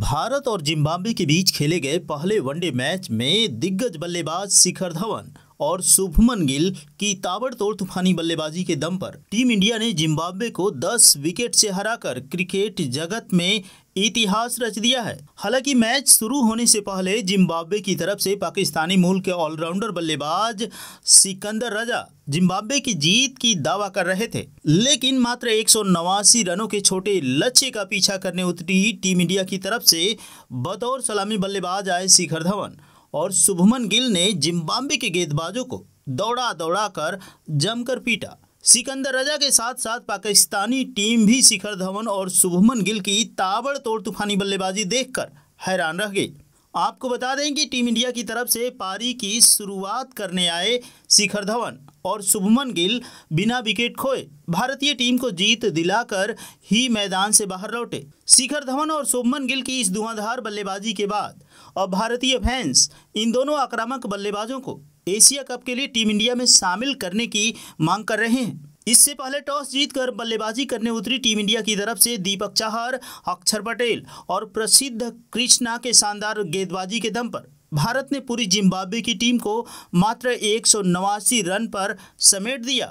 भारत और जिम्बाब्वे के बीच खेले गए पहले वनडे मैच में दिग्गज बल्लेबाज शिखर धवन और शुभमन गिल की ताबड़तोड़ तूफानी बल्लेबाजी के दम पर टीम इंडिया ने जिम्बाब्वे को 10 विकेट से हराकर क्रिकेट जगत में इतिहास रच दिया है हालांकि मैच शुरू होने से पहले जिम्बाब्वे की तरफ से पाकिस्तानी मूल के ऑलराउंडर बल्लेबाज सिकंदर रजा जिम्बाब्वे की जीत की दावा कर रहे थे लेकिन मात्र एक रनों के छोटे लक्ष्य का पीछा करने उतरी टीम इंडिया की तरफ से बतौर सलामी बल्लेबाज आए शिखर धवन और शुभमन गिल ने जिम्बाब्वे के गेंदबाजों को दौड़ा दौड़ा कर जमकर पीटा सिकंदर रजा के साथ साथ पाकिस्तानी टीम भी शिखर धवन और शुभमन गिल की ताबड़तोड़ तूफानी बल्लेबाजी देखकर हैरान रह गई आपको बता दें कि टीम इंडिया की तरफ से पारी की शुरुआत करने आए शिखर धवन और शुभमन गिल बिना विकेट खोए भारतीय टीम को जीत दिलाकर ही मैदान से बाहर लौटे शिखर धवन और शुभमन गिल की इस धुआंधार बल्लेबाजी के बाद अब भारतीय फैंस इन दोनों आक्रामक बल्लेबाजों को एशिया कप के लिए टीम इंडिया में शामिल करने की मांग कर रहे हैं इससे पहले टॉस जीतकर बल्लेबाजी करने उतरी टीम इंडिया की तरफ से दीपक चाहर अक्षर पटेल और प्रसिद्ध कृष्णा के शानदार गेंदबाजी के दम पर भारत ने पूरी जिम्बाब्वे की टीम को मात्र एक रन पर समेट दिया